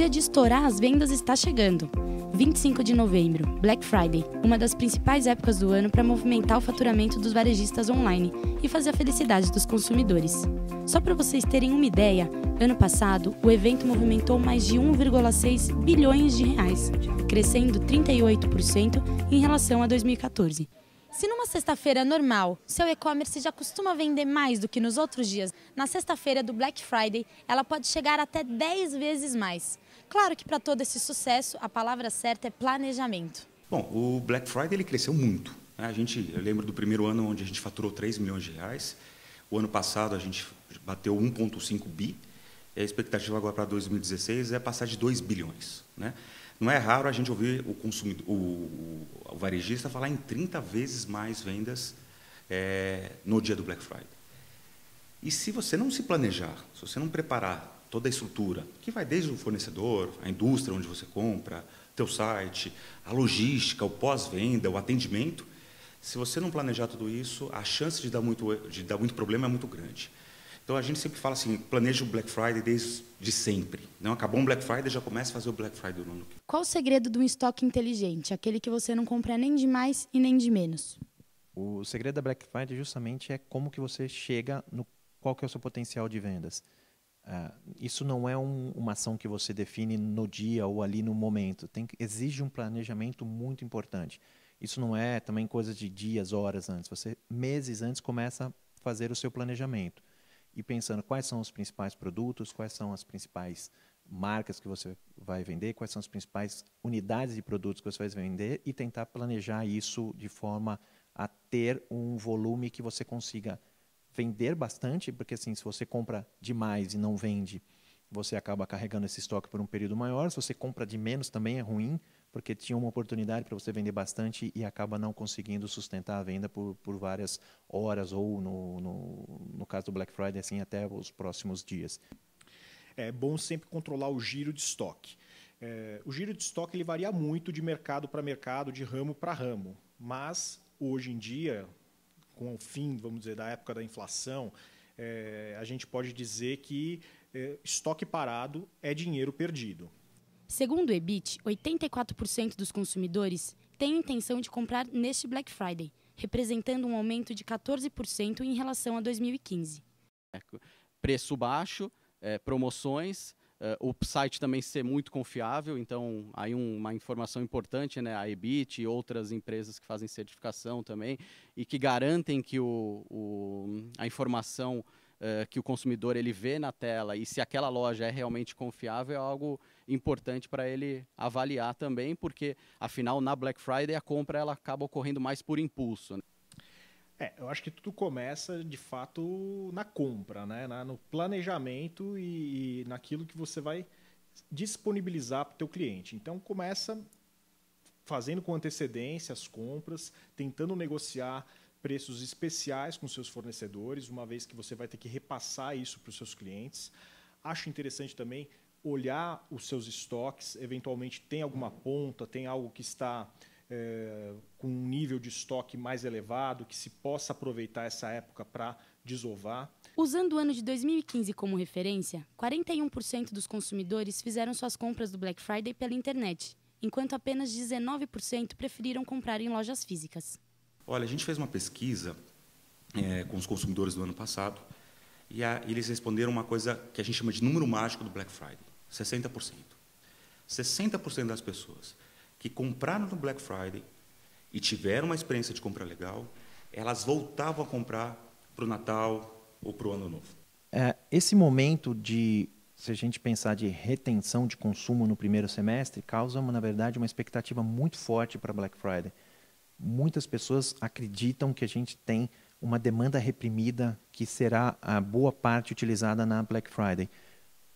dia de estourar as vendas está chegando. 25 de novembro, Black Friday, uma das principais épocas do ano para movimentar o faturamento dos varejistas online e fazer a felicidade dos consumidores. Só para vocês terem uma ideia, ano passado o evento movimentou mais de 1,6 bilhões de reais, crescendo 38% em relação a 2014. Se numa sexta-feira normal, seu e-commerce já costuma vender mais do que nos outros dias, na sexta-feira do Black Friday, ela pode chegar até 10 vezes mais. Claro que para todo esse sucesso, a palavra certa é planejamento. Bom, o Black Friday ele cresceu muito. Né? A gente, eu lembro do primeiro ano onde a gente faturou 3 milhões de reais. O ano passado a gente bateu 1,5 bi. E a expectativa agora para 2016 é passar de 2 bilhões. Né? Não é raro a gente ouvir o, consumidor, o, o varejista falar em 30 vezes mais vendas é, no dia do Black Friday. E se você não se planejar, se você não preparar toda a estrutura, que vai desde o fornecedor, a indústria onde você compra, teu site, a logística, o pós-venda, o atendimento. Se você não planejar tudo isso, a chance de dar muito, de dar muito problema é muito grande. Então a gente sempre fala assim, planeja o Black Friday desde de sempre. Não acabou um Black Friday, já começa a fazer o Black Friday no ano que Qual o segredo de um estoque inteligente? Aquele que você não compra nem de mais e nem de menos. O segredo da Black Friday justamente é como que você chega no qual que é o seu potencial de vendas. Ah, isso não é um, uma ação que você define no dia ou ali no momento. Tem, exige um planejamento muito importante. Isso não é também coisa de dias, horas antes. Você, meses antes, começa a fazer o seu planejamento. E pensando quais são os principais produtos, quais são as principais marcas que você vai vender, quais são as principais unidades de produtos que você vai vender e tentar planejar isso de forma a ter um volume que você consiga vender bastante, porque assim, se você compra demais e não vende, você acaba carregando esse estoque por um período maior. Se você compra de menos também é ruim, porque tinha uma oportunidade para você vender bastante e acaba não conseguindo sustentar a venda por, por várias horas ou, no, no, no caso do Black Friday, assim, até os próximos dias. É bom sempre controlar o giro de estoque. É, o giro de estoque ele varia muito de mercado para mercado, de ramo para ramo, mas hoje em dia com o fim, vamos dizer, da época da inflação, é, a gente pode dizer que é, estoque parado é dinheiro perdido. Segundo o EBIT, 84% dos consumidores têm intenção de comprar neste Black Friday, representando um aumento de 14% em relação a 2015. É, preço baixo, é, promoções eh, o site também ser muito confiável, então aí um, uma informação importante, né, a EBIT e outras empresas que fazem certificação também e que garantem que o, o a informação uh, que o consumidor ele vê na tela e se aquela loja é realmente confiável é algo importante para ele avaliar também, porque afinal na Black Friday a compra ela acaba ocorrendo mais por impulso. Né? É, eu acho que tudo começa de fato na compra, né? Na, no planejamento e, e, naquilo que você vai disponibilizar para o teu cliente. Então começa fazendo com antecedência as compras, tentando negociar preços especiais com seus fornecedores, uma vez que você vai ter que repassar isso para os seus clientes. Acho interessante também olhar os seus estoques, eventualmente tem alguma ponta, tem algo que está é, com um nível de estoque mais elevado, que se possa aproveitar essa época para desovar. Usando o ano de 2015 como referência, 41% dos consumidores fizeram suas compras do Black Friday pela internet, enquanto apenas 19% preferiram comprar em lojas físicas. Olha, a gente fez uma pesquisa é, com os consumidores do ano passado e a, eles responderam uma coisa que a gente chama de número mágico do Black Friday: 60%. 60% das pessoas que compraram no Black Friday e tiveram uma experiência de compra legal, elas voltavam a comprar para o Natal ou para o Ano Novo. É, esse momento de, se a gente pensar de retenção de consumo no primeiro semestre, causa, na verdade, uma expectativa muito forte para Black Friday. Muitas pessoas acreditam que a gente tem uma demanda reprimida que será a boa parte utilizada na Black Friday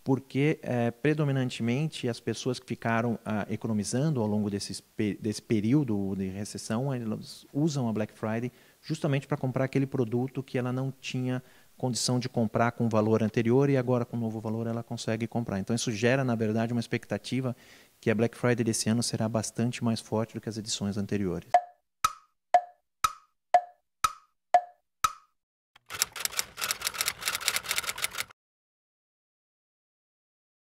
porque é, predominantemente as pessoas que ficaram ah, economizando ao longo desse desse período de recessão, elas usam a Black Friday justamente para comprar aquele produto que ela não tinha condição de comprar com o valor anterior e agora com o novo valor ela consegue comprar. Então isso gera, na verdade, uma expectativa que a Black Friday desse ano será bastante mais forte do que as edições anteriores.